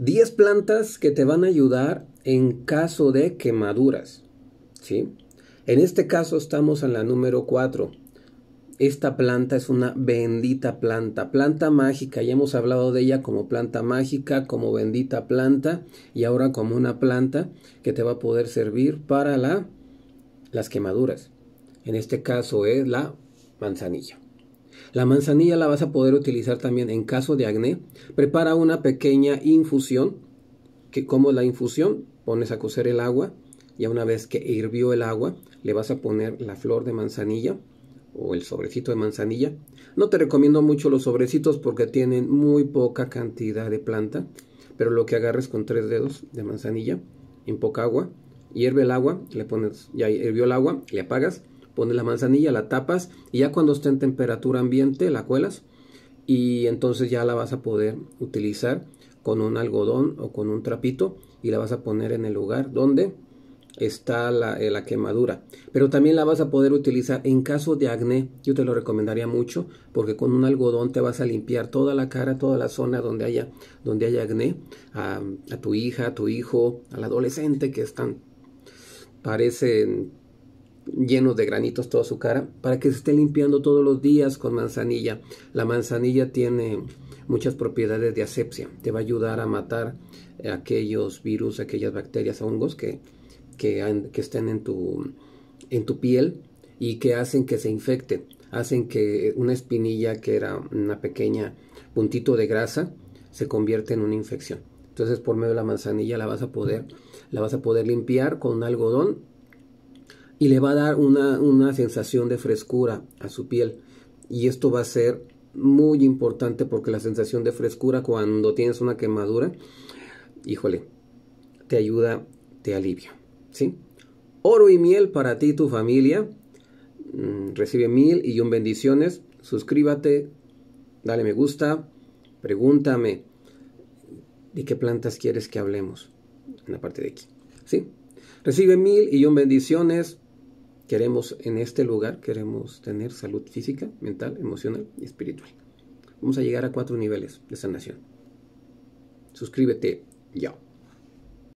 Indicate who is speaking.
Speaker 1: 10 plantas que te van a ayudar en caso de quemaduras. ¿sí? En este caso estamos en la número 4. Esta planta es una bendita planta, planta mágica. Ya hemos hablado de ella como planta mágica, como bendita planta y ahora como una planta que te va a poder servir para las quemaduras. En este caso es la manzanilla. La manzanilla la vas a poder utilizar también en caso de acné. Prepara una pequeña infusión, que como la infusión, pones a cocer el agua, ya una vez que hirvió el agua, le vas a poner la flor de manzanilla o el sobrecito de manzanilla. No te recomiendo mucho los sobrecitos porque tienen muy poca cantidad de planta, pero lo que agarres con tres dedos de manzanilla en poca agua, hierve el agua, le pones, ya hirvió el agua, le apagas pones la manzanilla, la tapas y ya cuando esté en temperatura ambiente la cuelas y entonces ya la vas a poder utilizar con un algodón o con un trapito y la vas a poner en el lugar donde está la, eh, quemadura. Pero también la vas a poder utilizar en caso de acné. Yo te lo recomendaría mucho porque con un algodón te vas a limpiar toda la cara, toda la zona donde haya, donde haya acné. A, tu hija, a tu hijo, al adolescente que están, parecen llenos de granitos toda su cara, para que se esté limpiando todos los días con manzanilla. La manzanilla tiene muchas propiedades de asepsia, te va a ayudar a matar aquellos virus, aquellas bacterias, hongos que, que, estén en tu, en tu piel y que hacen que se infecte, hacen que una espinilla que era una pequeña puntito de grasa se convierte en una infección. Entonces por medio de la manzanilla la vas a poder, la vas a poder limpiar con algodón y le va a dar una, sensación de frescura a su piel. Y esto va a ser muy importante porque la sensación de frescura cuando tienes una quemadura, híjole, te ayuda, te alivia. ¿sí? Oro y miel para ti y tu familia. Mm, recibe mil y un bendiciones. Suscríbete, dale me gusta, pregúntame de qué plantas quieres que hablemos en la parte de aquí. ¿sí? Recibe mil y un bendiciones queremos en este lugar, queremos tener salud física, mental, emocional y espiritual. Vamos a llegar a cuatro niveles de sanación. Suscríbete ya.